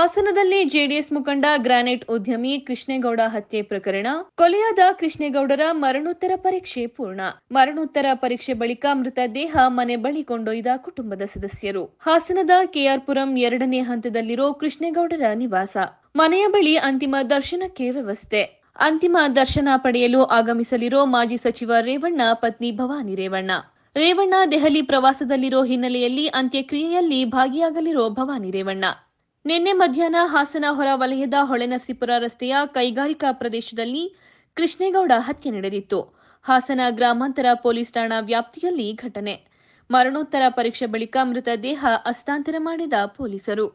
ಹಾಸನದಲ್ಲಿ ಜೆಡಿಎಸ್ ಮುಖಂಡ ಗ್ರಾನೈಟ್ ಉದ್ಯಮಿ ಕೃಷ್ಣೇಗೌಡ ಹತ್ಯೆ ಪ್ರಕರಣ ಕೊಲೆಯಾದ ಕೃಷ್ಣೇಗೌಡರ ಮರಣೋತ್ತರ ಪರೀಕ್ಷೆ ಪೂರ್ಣ ಮರಣೋತ್ತರ ಪರೀಕ್ಷೆ ಬಳಿಕ ಮೃತದೇಹ ಮನೆ ಬಳಿ ಕೊಂಡೊಯ್ದ ಕುಟುಂಬದ ಸದಸ್ಯರು ಹಾಸನದ ಕೆಆರ್ಪುರಂ ಎರಡನೇ ಹಂತದಲ್ಲಿರೋ ಕೃಷ್ಣೇಗೌಡರ ನಿವಾಸ ಮನೆಯ ಬಳಿ ಅಂತಿಮ ದರ್ಶನಕ್ಕೆ ವ್ಯವಸ್ಥೆ ಅಂತಿಮ ದರ್ಶನ ಪಡೆಯಲು ಆಗಮಿಸಲಿರೋ ಮಾಜಿ ಸಚಿವ ರೇವಣ್ಣ ಪತ್ನಿ ಭವಾನಿ ರೇವಣ್ಣ ರೇವಣ್ಣ ದೆಹಲಿ ಪ್ರವಾಸದಲ್ಲಿರೋ ಹಿನ್ನೆಲೆಯಲ್ಲಿ ಅಂತ್ಯಕ್ರಿಯೆಯಲ್ಲಿ ಭಾಗಿಯಾಗಲಿರೋ ಭವಾನಿ ರೇವಣ್ಣ ನಿನ್ನೆ ಮಧ್ಯಾಹ್ನ ಹಾಸನ ಹೊರ ವಲಯದ ಹೊಳೆನರಸೀಪುರ ರಸ್ತೆಯ ಕೈಗಾರಿಕಾ ಪ್ರದೇಶದಲ್ಲಿ ಕೃಷ್ಣೇಗೌಡ ಹತ್ಯೆ ನಡೆದಿತ್ತು ಹಾಸನ ಗ್ರಾಮಾಂತರ ಪೊಲೀಸ್ ಠಾಣಾ ವ್ಯಾಪ್ತಿಯಲ್ಲಿ ಘಟನೆ ಮರಣೋತ್ತರ ಪರೀಕ್ಷೆ ಬಳಿಕ ಮೃತದೇಹ ಹಸ್ತಾಂತರ ಮಾಡಿದ ಪೊಲೀಸರು